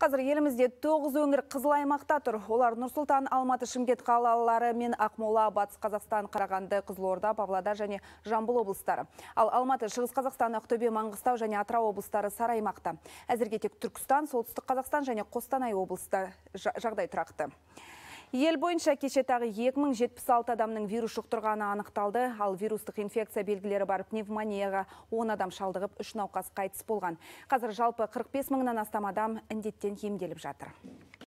Қазір елімізде тоғыз өңір қызыл аймақта тұр. Олар Нұрсултан, Алматы, Шымкент қалалары мен Ақмола, Батыс Қазақстан, Қарағанды, Қызылорда, Павлодар және Жамбыл облыстары. Ал Алматы, Шығыс Қазақстан, Ақтөбе, Маңғыстау және Атырау облыстары сары аймақта. Әзірге тек Түркістан, Солтүстік Қазақстан және Қостанай облыстары жағдай тұрақты. Ел бойынша кеше тағы 2076 адамның вирус жұқтырғаны анықталды, ал вирустық инфекция белгілері бар пневмонияға 10 адам шалдығып, 3 науқас қайтыс болған. Қазір жалпы 45 мыңнан астам адам індеттен емделіп жатыр.